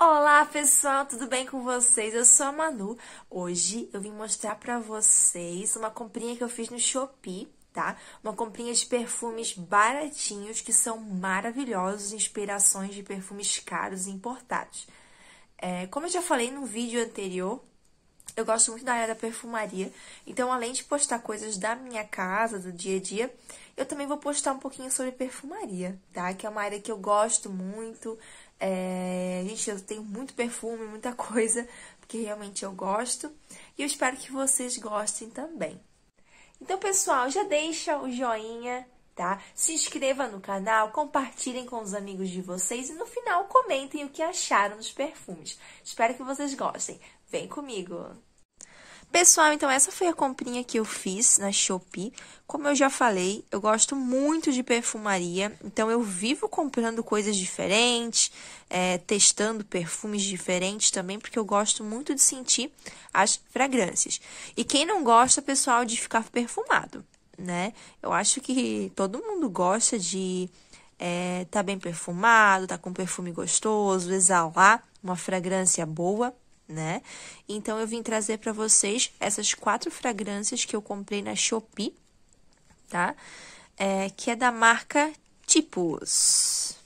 Olá pessoal, tudo bem com vocês? Eu sou a Manu. Hoje eu vim mostrar pra vocês uma comprinha que eu fiz no Shopee, tá? Uma comprinha de perfumes baratinhos que são maravilhosos, inspirações de perfumes caros e importados. É, como eu já falei no vídeo anterior, eu gosto muito da área da perfumaria, então além de postar coisas da minha casa, do dia a dia, eu também vou postar um pouquinho sobre perfumaria, tá? Que é uma área que eu gosto muito, é, gente, eu tenho muito perfume, muita coisa, porque realmente eu gosto. E eu espero que vocês gostem também. Então, pessoal, já deixa o joinha, tá? Se inscreva no canal, compartilhem com os amigos de vocês e no final comentem o que acharam dos perfumes. Espero que vocês gostem. Vem comigo! Pessoal, então essa foi a comprinha que eu fiz na Shopee. Como eu já falei, eu gosto muito de perfumaria, então eu vivo comprando coisas diferentes, é, testando perfumes diferentes também, porque eu gosto muito de sentir as fragrâncias. E quem não gosta, pessoal, de ficar perfumado, né? Eu acho que todo mundo gosta de é, tá bem perfumado, tá com perfume gostoso, exalar uma fragrância boa, né? Então eu vim trazer para vocês essas quatro fragrâncias que eu comprei na Shopee, tá? É, que é da marca Tipos.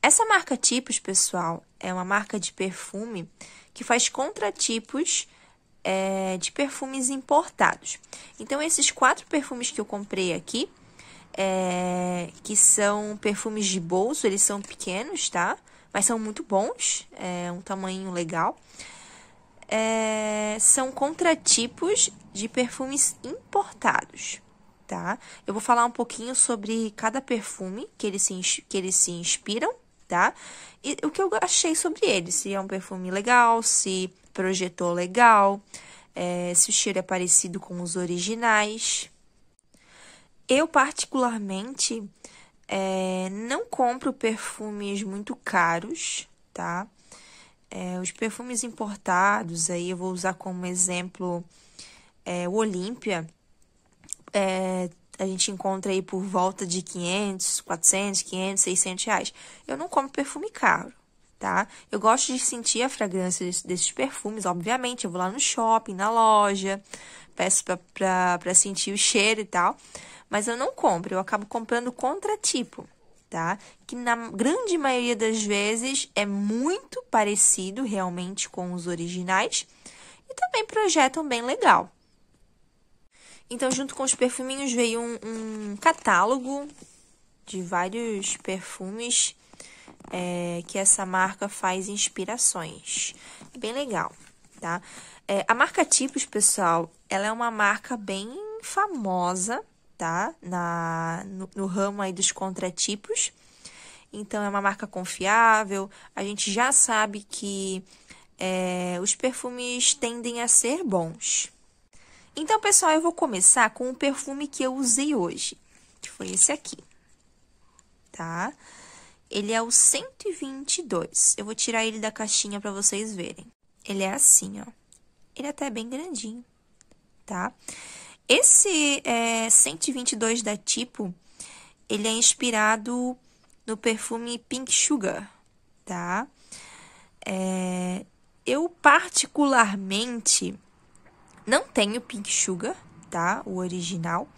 Essa marca Tipos, pessoal, é uma marca de perfume que faz contratipos é, de perfumes importados. Então, esses quatro perfumes que eu comprei aqui, é, que são perfumes de bolso, eles são pequenos, tá? Mas são muito bons, é um tamanho legal é, são contratipos de perfumes importados, tá? Eu vou falar um pouquinho sobre cada perfume que eles se, que eles se inspiram, tá? E o que eu achei sobre ele, se é um perfume legal, se projetou legal, é, se o cheiro é parecido com os originais. Eu, particularmente, é, não compro perfumes muito caros, tá? É, os perfumes importados, aí eu vou usar como exemplo é, o Olímpia. É, a gente encontra aí por volta de 500, 400, 500, 600 reais. Eu não como perfume caro, tá? Eu gosto de sentir a fragrância desses, desses perfumes, obviamente. Eu vou lá no shopping, na loja, peço para sentir o cheiro e tal. Mas eu não compro, eu acabo comprando contratipo tá? Que na grande maioria das vezes é muito parecido realmente com os originais e também projetam bem legal. Então, junto com os perfuminhos, veio um, um catálogo de vários perfumes é, que essa marca faz inspirações. É bem legal, tá? É, a marca Tipos, pessoal, ela é uma marca bem famosa tá? Na, no, no ramo aí dos contratipos. Então, é uma marca confiável. A gente já sabe que é, os perfumes tendem a ser bons. Então, pessoal, eu vou começar com o perfume que eu usei hoje, que foi esse aqui, tá? Ele é o 122. Eu vou tirar ele da caixinha para vocês verem. Ele é assim, ó. Ele é até bem grandinho, tá? Tá? Esse é, 122 da Tipo, ele é inspirado no perfume Pink Sugar, tá? É, eu particularmente não tenho Pink Sugar, tá? O original.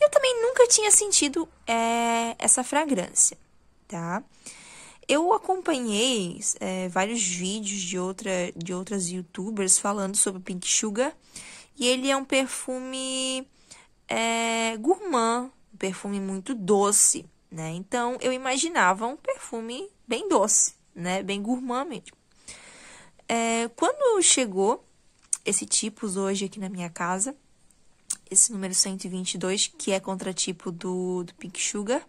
Eu também nunca tinha sentido é, essa fragrância, tá? Eu acompanhei é, vários vídeos de, outra, de outras youtubers falando sobre Pink Sugar e ele é um perfume é, gourmand, um perfume muito doce, né? Então eu imaginava um perfume bem doce, né? Bem gourmand mesmo. É, quando chegou esse tipos hoje aqui na minha casa, esse número 122, que é contratipo do, do Pink Sugar,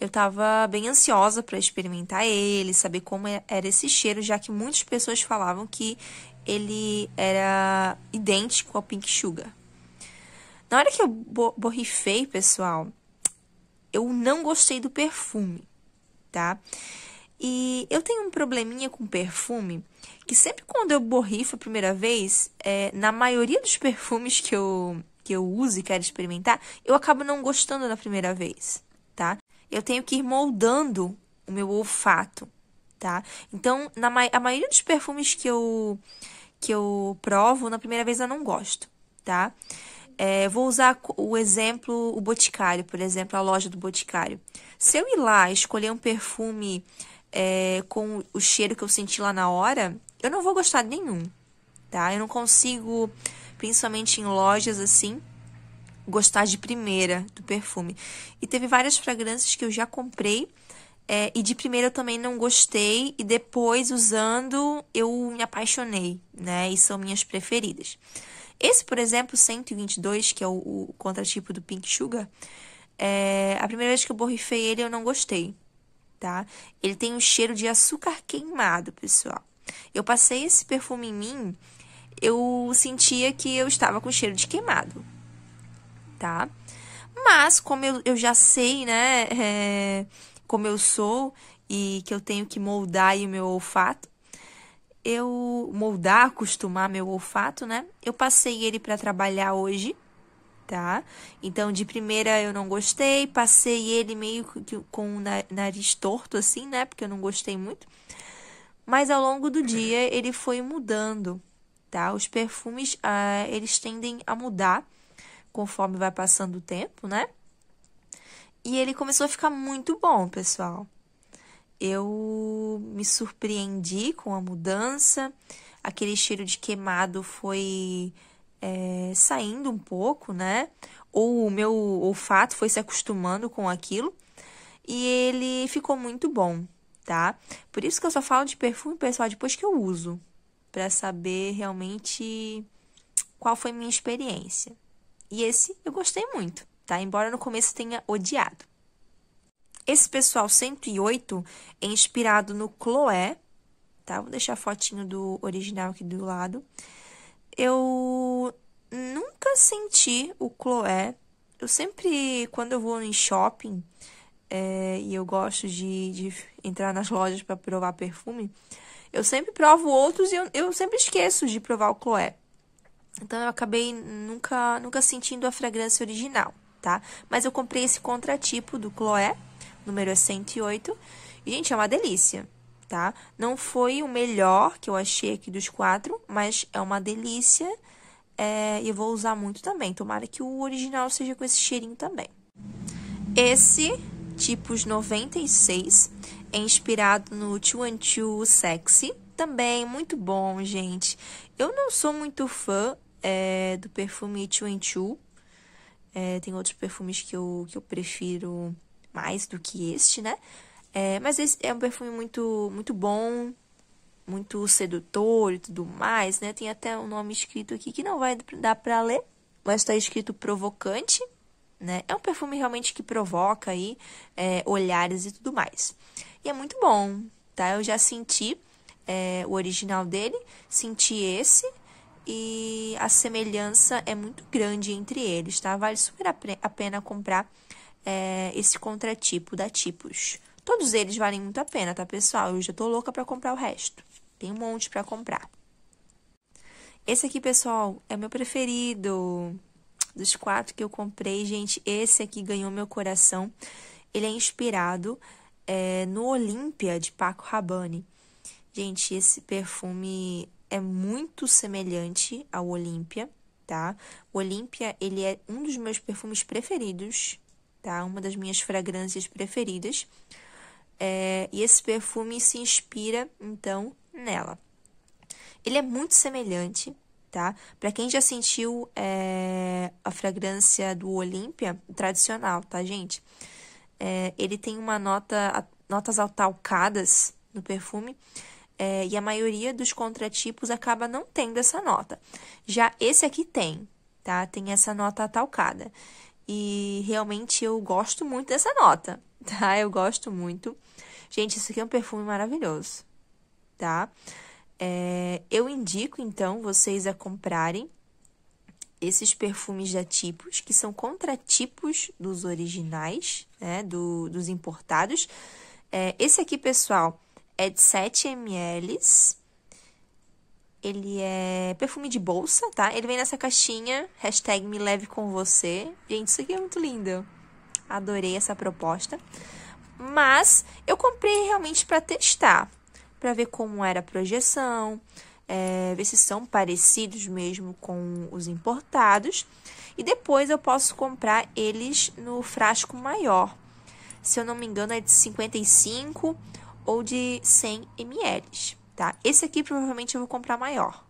eu estava bem ansiosa para experimentar ele, saber como é, era esse cheiro, já que muitas pessoas falavam que ele era idêntico ao Pink Sugar. Na hora que eu borrifei, pessoal, eu não gostei do perfume, tá? E eu tenho um probleminha com perfume, que sempre quando eu borrifo a primeira vez, é, na maioria dos perfumes que eu, que eu uso e quero experimentar, eu acabo não gostando na primeira vez, tá? Eu tenho que ir moldando o meu olfato tá? Então, na ma a maioria dos perfumes que eu, que eu provo, na primeira vez eu não gosto, tá? É, vou usar o exemplo, o Boticário, por exemplo, a loja do Boticário. Se eu ir lá escolher um perfume é, com o cheiro que eu senti lá na hora, eu não vou gostar de nenhum, tá? Eu não consigo, principalmente em lojas assim, gostar de primeira do perfume. E teve várias fragrâncias que eu já comprei é, e de primeira eu também não gostei, e depois, usando, eu me apaixonei, né? E são minhas preferidas. Esse, por exemplo, 122, que é o, o contratipo do Pink Sugar, é, a primeira vez que eu borrifei ele, eu não gostei, tá? Ele tem um cheiro de açúcar queimado, pessoal. Eu passei esse perfume em mim, eu sentia que eu estava com cheiro de queimado, tá? Mas, como eu, eu já sei, né? É como eu sou e que eu tenho que moldar o meu olfato. Eu moldar, acostumar meu olfato, né? Eu passei ele para trabalhar hoje, tá? Então, de primeira eu não gostei, passei ele meio que com o nariz torto assim, né? Porque eu não gostei muito. Mas ao longo do dia ele foi mudando, tá? Os perfumes, ah, eles tendem a mudar conforme vai passando o tempo, né? E ele começou a ficar muito bom, pessoal. Eu me surpreendi com a mudança, aquele cheiro de queimado foi é, saindo um pouco, né? Ou o meu olfato foi se acostumando com aquilo. E ele ficou muito bom, tá? Por isso que eu só falo de perfume, pessoal, depois que eu uso, para saber realmente qual foi minha experiência. E esse eu gostei muito tá? Embora no começo tenha odiado. Esse pessoal 108 é inspirado no Chloé, tá? Vou deixar a fotinho do original aqui do lado. Eu nunca senti o Chloé. Eu sempre, quando eu vou em shopping é, e eu gosto de, de entrar nas lojas para provar perfume, eu sempre provo outros e eu, eu sempre esqueço de provar o Chloé. Então eu acabei nunca, nunca sentindo a fragrância original tá? Mas eu comprei esse contratipo do Chloé, número é 108. E, gente, é uma delícia, tá? Não foi o melhor que eu achei aqui dos quatro, mas é uma delícia. É, eu vou usar muito também. Tomara que o original seja com esse cheirinho também. Esse, tipos 96, é inspirado no 212 Sexy. Também muito bom, gente. Eu não sou muito fã é, do perfume 212, é, tem outros perfumes que eu, que eu prefiro mais do que este, né? É, mas esse é um perfume muito, muito bom, muito sedutor e tudo mais, né? Tem até um nome escrito aqui que não vai dar para ler, mas está escrito provocante, né? É um perfume realmente que provoca aí é, olhares e tudo mais. E é muito bom, tá? Eu já senti é, o original dele, senti esse, e a semelhança é muito grande entre eles, tá? Vale super a pena comprar é, esse contratipo da Tipos. Todos eles valem muito a pena, tá, pessoal? Eu já tô louca para comprar o resto. Tem um monte para comprar. Esse aqui, pessoal, é o meu preferido. Dos quatro que eu comprei, gente, esse aqui ganhou meu coração. Ele é inspirado é, no Olímpia de Paco Rabanne. Gente, esse perfume é muito semelhante ao Olímpia, tá? O Olímpia, ele é um dos meus perfumes preferidos, tá? Uma das minhas fragrâncias preferidas. É, e esse perfume se inspira, então, nela. Ele é muito semelhante, tá? Para quem já sentiu é, a fragrância do Olímpia, tradicional, tá, gente? É, ele tem uma nota, notas altalcadas no perfume, é, e a maioria dos contratipos acaba não tendo essa nota. Já esse aqui tem, tá? Tem essa nota atalcada. E realmente eu gosto muito dessa nota, tá? Eu gosto muito. Gente, isso aqui é um perfume maravilhoso, tá? É, eu indico, então, vocês a comprarem esses perfumes da Tipos, que são contratipos dos originais, né? Do, dos importados. É, esse aqui, pessoal, é de 7 ml. Ele é perfume de bolsa, tá? Ele vem nessa caixinha, hashtag me leve com você. Gente, isso aqui é muito lindo. Adorei essa proposta. Mas eu comprei realmente para testar, para ver como era a projeção, é, ver se são parecidos mesmo com os importados. E depois eu posso comprar eles no frasco maior. Se eu não me engano, é de 55 ou de 100 ml, tá? Esse aqui provavelmente eu vou comprar maior,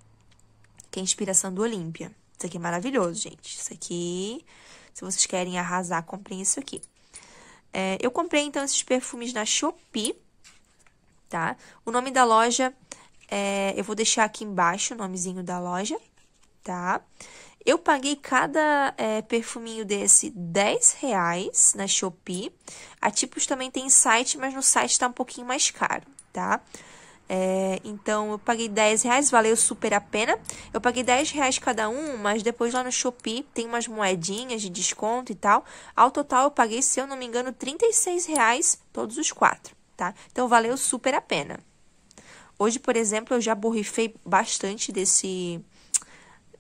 que é a inspiração do Olímpia. Isso aqui é maravilhoso, gente. Isso aqui, se vocês querem arrasar, comprem isso aqui. É, eu comprei, então, esses perfumes na Shopee, tá? O nome da loja, é, eu vou deixar aqui embaixo o nomezinho da loja, tá? Tá? Eu paguei cada é, perfuminho desse 10 reais na Shopee. A Tipos também tem site, mas no site tá um pouquinho mais caro, tá? É, então eu paguei 10 reais, valeu super a pena. Eu paguei 10 reais cada um, mas depois lá no Shopee tem umas moedinhas de desconto e tal. Ao total eu paguei, se eu não me engano, 36 reais todos os quatro, tá? Então valeu super a pena. Hoje, por exemplo, eu já borrifei bastante desse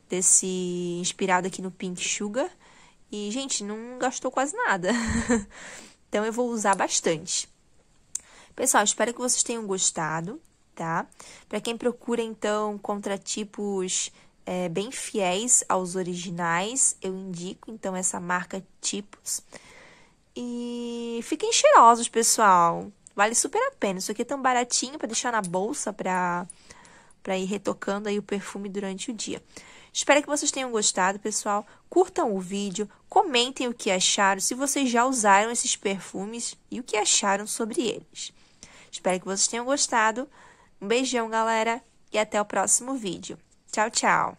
desse inspirado aqui no Pink Sugar. E, gente, não gastou quase nada. então, eu vou usar bastante. Pessoal, espero que vocês tenham gostado, tá? Para quem procura, então, contratipos é, bem fiéis aos originais, eu indico, então, essa marca Tipos. E fiquem cheirosos, pessoal. Vale super a pena. Isso aqui é tão baratinho para deixar na bolsa, para pra ir retocando aí o perfume durante o dia. Espero que vocês tenham gostado, pessoal. Curtam o vídeo, comentem o que acharam, se vocês já usaram esses perfumes e o que acharam sobre eles. Espero que vocês tenham gostado. Um beijão, galera, e até o próximo vídeo. Tchau, tchau!